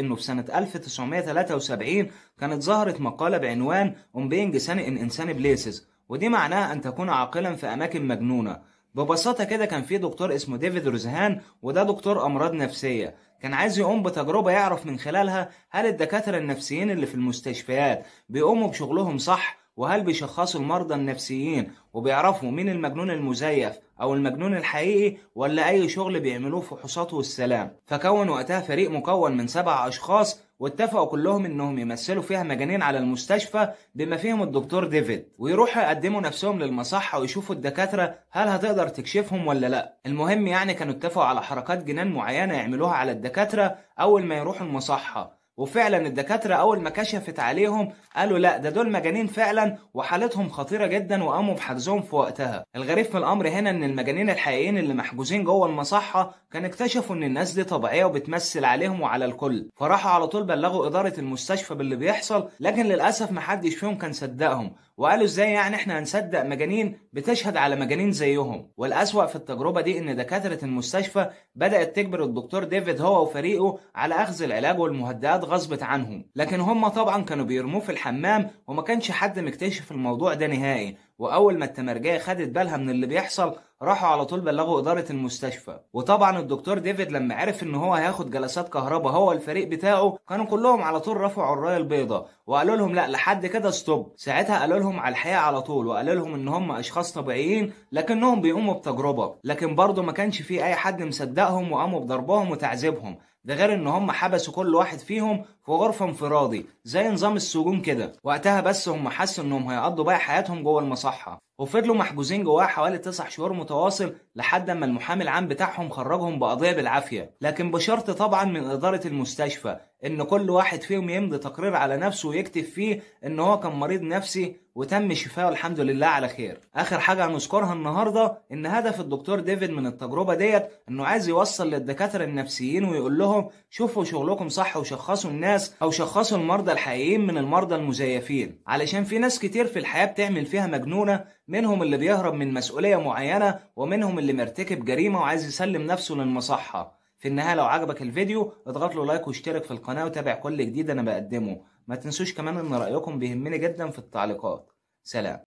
انه في سنة 1973 كانت ظهرت مقالة بعنوان On Being Sunny in Insane Places ودي معناها ان تكون عاقلا في اماكن مجنونة ببساطة كده كان في دكتور اسمه ديفيد روزهان وده دكتور امراض نفسية كان عايز يقوم بتجربة يعرف من خلالها هل الدكاترة النفسيين اللي في المستشفيات بيقوموا بشغلهم صح وهل بيشخصوا المرضى النفسيين وبيعرفوا مين المجنون المزيف أو المجنون الحقيقي ولا أي شغل بيعملوه فحوصات والسلام فكون وقتها فريق مكون من سبع أشخاص واتفقوا كلهم انهم يمثلوا فيها مجانين على المستشفى بما فيهم الدكتور ديفيد ويروحوا يقدموا نفسهم للمصحة ويشوفوا الدكاترة هل هتقدر تكشفهم ولا لا المهم يعني كانوا اتفقوا على حركات جنان معينة يعملوها على الدكاترة اول ما يروحوا المصحة وفعلا الدكاترة أول ما كشفت عليهم قالوا لا ده دول مجانين فعلا وحالتهم خطيرة جدا وقاموا بحجزهم في وقتها الغريب في الأمر هنا إن المجانين الحقيقيين اللي محجوزين جوه المصحة كان اكتشفوا إن الناس دي طبيعية وبتمثل عليهم وعلى الكل فراحوا على طول بلغوا إدارة المستشفى باللي بيحصل لكن للأسف محدش فيهم كان صدقهم وقالوا ازاي يعني احنا هنصدق مجانين بتشهد على مجانين زيهم والأسوأ في التجربة دي ان دكاترة المستشفى بدأت تجبر الدكتور ديفيد هو وفريقه على أخذ العلاج والمهدئات غصبت غصب عنهم لكن هم طبعا كانوا بيرموه في الحمام وما كانش حد مكتشف الموضوع ده نهائي واول ما التمرجيه خدت بالها من اللي بيحصل راحوا على طول بلغوا اداره المستشفى وطبعا الدكتور ديفيد لما عرف ان هو هياخد جلسات كهرباء هو الفريق بتاعه كانوا كلهم على طول رفعوا الرايه البيضاء وقالوا لهم لا لحد كده ستوب ساعتها قالوا لهم على الحقيقه على طول وقالوا لهم ان هم اشخاص طبيعيين لكنهم بيقوموا بتجربه لكن برضه ما كانش في اي حد مصدقهم وقاموا بضربهم وتعذيبهم ده غير ان هم حبسوا كل واحد فيهم في غرفه انفرادي زي نظام السجون كده وقتها بس هم حسوا انهم هيقضوا باقي حياتهم جوه المصنع صحه وفضلوا محجوزين جواه حوالي تسع شهور متواصل لحد ما المحامي العام بتاعهم خرجهم بقضيه بالعافيه، لكن بشرط طبعا من اداره المستشفى ان كل واحد فيهم يمضي تقرير على نفسه ويكتب فيه ان هو كان مريض نفسي وتم شفاءه الحمد لله على خير. اخر حاجه هنذكرها النهارده ان هدف الدكتور ديفيد من التجربه ديت انه عايز يوصل للدكاتره النفسيين ويقول لهم شوفوا شغلكم صح وشخصوا الناس او شخصوا المرضى الحقيقيين من المرضى المزيفين، علشان في ناس كتير في الحياه بتعمل فيها مجنونه منهم اللي بيهرب من مسؤولية معينة ومنهم اللي مرتكب جريمة وعايز يسلم نفسه للمصحة في النهاية لو عجبك الفيديو اضغط له لايك واشترك في القناة وتابع كل جديد أنا بقدمه ما تنسوش كمان ان رأيكم بيهمني جدا في التعليقات سلام